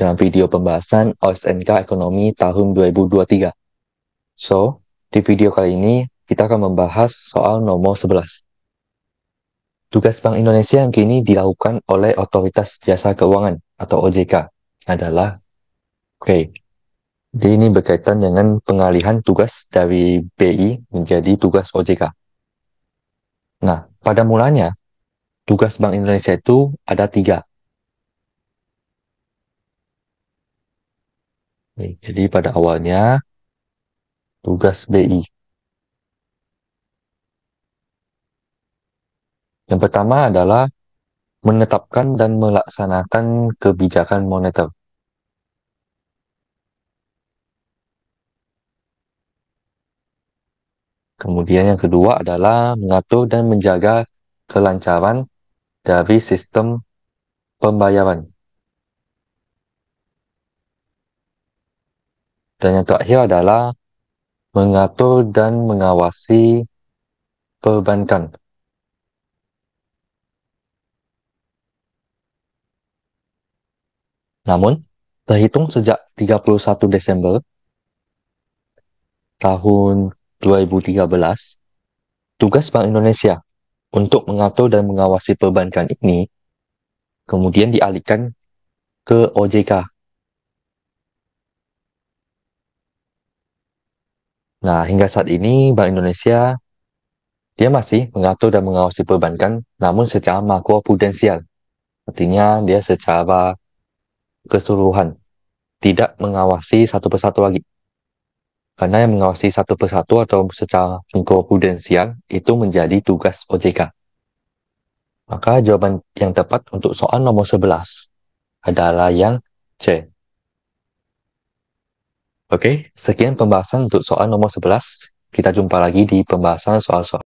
dalam video pembahasan OSNK Ekonomi tahun 2023. So, di video kali ini kita akan membahas soal nomor 11. Tugas Bank Indonesia yang kini dilakukan oleh Otoritas Jasa Keuangan atau OJK adalah Oke. Okay, jadi ini berkaitan dengan pengalihan tugas dari BI menjadi tugas OJK. Nah, pada mulanya, tugas Bank Indonesia itu ada tiga, Jadi pada awalnya tugas BI. Yang pertama adalah menetapkan dan melaksanakan kebijakan moneter. Kemudian yang kedua adalah mengatur dan menjaga kelancaran dari sistem pembayaran. Dan yang terakhir adalah mengatur dan mengawasi perbankan. Namun, terhitung sejak 31 Desember tahun 2013, tugas Bank Indonesia untuk mengatur dan mengawasi perbankan ini kemudian dialihkan ke OJK Nah, hingga saat ini Bank Indonesia dia masih mengatur dan mengawasi perbankan namun secara makro prudensial. Artinya dia secara keseluruhan tidak mengawasi satu persatu lagi. Karena yang mengawasi satu persatu atau secara makro prudensial itu menjadi tugas OJK. Maka jawaban yang tepat untuk soal nomor 11 adalah yang C. Oke, sekian pembahasan untuk soal nomor 11. Kita jumpa lagi di pembahasan soal-soal.